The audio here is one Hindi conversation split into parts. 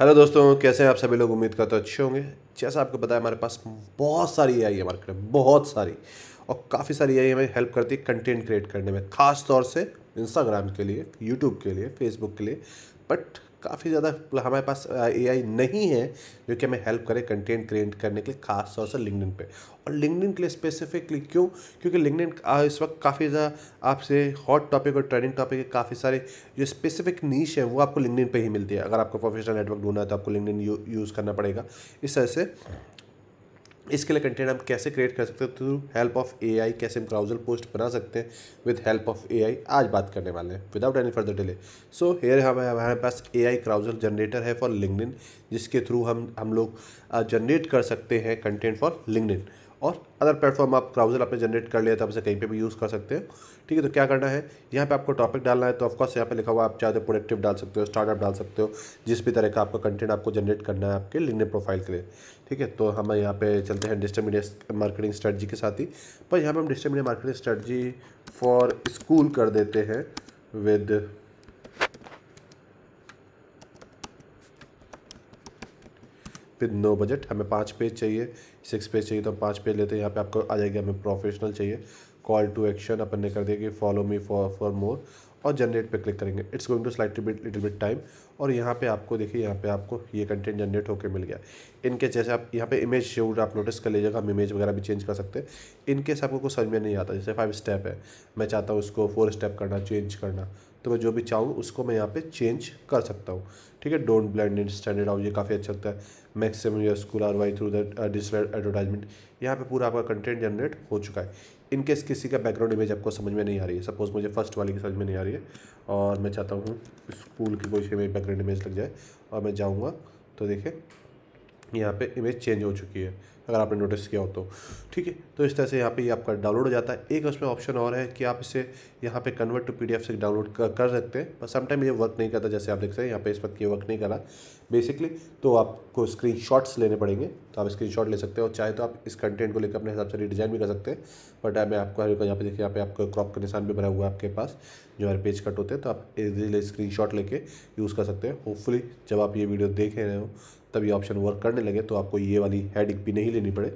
हेलो दोस्तों कैसे हैं आप सभी लोग उम्मीद करते तो अच्छे होंगे जैसा आपको पता है हमारे पास बहुत सारी ए आई है मार्केट में बहुत सारी और काफ़ी सारी ए आई हमें हेल्प करती है कंटेंट क्रिएट करने में खास तौर से इंस्टाग्राम के लिए यूट्यूब के लिए फेसबुक के लिए बट काफ़ी ज़्यादा हमारे पास ए नहीं है जो कि हमें हेल्प करे कंटेंट क्रिएट करने के लिए खास तौर से लिंकडिन पे और लिंकडिन के लिए स्पेसिफिकली क्यों क्योंकि लिंकडिन इस वक्त काफ़ी ज़्यादा आपसे हॉट टॉपिक और ट्रेंडिंग टॉपिक के काफ़ी सारे जो स्पेसिफिक नीच है वो आपको लिंकडिन पे ही मिलती है अगर आपको प्रोफेशनल नेटवर्क ढूंढना है तो आपको लिंकडिन यूज़ करना पड़ेगा इस तरह से इसके लिए कंटेंट हम कैसे क्रिएट कर सकते हैं थ्रू हेल्प ऑफ एआई कैसे हम ब्राउजर पोस्ट बना सकते हैं विद हेल्प ऑफ एआई आज बात करने वाले हैं without any further delay so here हमें हमारे पास एआई ब्राउजर जनरेटर है फॉर लिंकडिन जिसके थ्रू हम हम लोग जनरेट कर सकते हैं कंटेंट फॉर लिंकडिन और अदर प्लेटफॉर्म आप ब्राउज़र आपने जनरेट कर लिया था तो आप उसे कहीं पे भी यूज़ कर सकते हो ठीक है तो क्या करना है यहाँ पे आपको टॉपिक डालना है तो ऑफकोर्स यहाँ पे लिखा हुआ आप चाहे तो प्रोडक्टिव डाल सकते हो स्टार्टअप डाल सकते हो जिस भी तरह का आपका कंटेंट आपको जनरेट करना है आपके लिंक प्रोफाइल के लिए ठीक है तो हम यहाँ पे चलते हैं डिजिटल मीडिया मार्केटिंग स्ट्रेटजी के साथ ही पर यहाँ पर हम digital media marketing strategy for school कर देते हैं विद फिर नो बजट हमें पाँच पेज चाहिए सिक्स पेज चाहिए तो हम पाँच पेज लेते हैं यहाँ पे आपको आ जाएगा हमें प्रोफेशनल चाहिए कॉल टू एक्शन अपन ने कर दिया कि follow me for for more और जनरेट पे क्लिक करेंगे it's going to slight bit little bit time और यहाँ पे आपको देखिए यहाँ पे आपको ये कंटेंट जनरेट होकर मिल गया इनके जैसे आप यहाँ पे इमेज शेड आप नोटिस कर लीजिएगा हम इमेज वगैरह भी चेंज कर सकते हैं इनकेस आपको कुछ समझ में नहीं आता जैसे फाइव स्टेप है मैं चाहता हूँ उसको फोर स्टेप करना चेंज करना तो मैं जो भी चाहूँ उसको मैं यहाँ पे चेंज कर सकता हूँ ठीक है don't blind in standard out ये काफ़ी अच्छा लगता है maximum your school R Y through that digital advertisement यहाँ पे पूरा आपका कंटेंट जनरेट हो चुका है इनकेस किसी का बैकग्राउंड इमेज आपको समझ में नहीं आ रही है सपोज़ मुझे फर्स्ट वाली की समझ में नहीं आ रही है और मैं चाहता हूँ स्कूल की कोई बैकग्राउंड इमेज लग जाए और मैं जाऊँगा तो देखिए यहाँ पे इमेज चेंज हो चुकी है अगर आपने नोटिस किया हो तो ठीक है तो इस तरह से यहाँ पे ये यह आपका डाउनलोड हो जाता है एक उसमें ऑप्शन और है कि आप इसे यहाँ पे कन्वर्ट टू पीडीएफ से डाउनलोड कर, सकते हैं पर समटाइम ये वर्क नहीं करता जैसे आप देख सकते हैं यहाँ पे इस वक्त ये वर्क नहीं करा बेसिकली तो आपको स्क्रीन लेने पड़ेंगे तो आप स्क्रीन ले सकते हैं और चाहे तो आप इस कंटेंट को लेकर अपने हिसाब से डिजाइन भी कर सकते हैं बट मैं आपको यहाँ पे देखिए यहाँ पे आपको क्रॉप का निशान भी भरा हुआ है आपके पास जो हमारे पेज कट होते हैं तो आप इजीली स्क्रीन लेके यूज़ कर सकते हैं होपफुली जब आप ये वीडियो देख रहे हो तब ये ऑप्शन वर्क करने लगे तो आपको ये वाली हेडिंग भी नहीं लेनी पड़े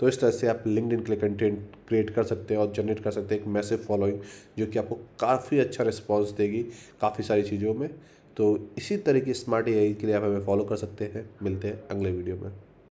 तो इस तरह से आप लिंकड के लिए कंटेंट क्रिएट कर सकते हैं और जनरेट कर सकते हैं एक मैसेज फॉलोइंग जो कि आपको काफ़ी अच्छा रिस्पॉन्स देगी काफ़ी सारी चीज़ों में तो इसी तरह की स्मार्ट ए के लिए आप हमें फॉलो कर सकते हैं मिलते हैं अगले वीडियो में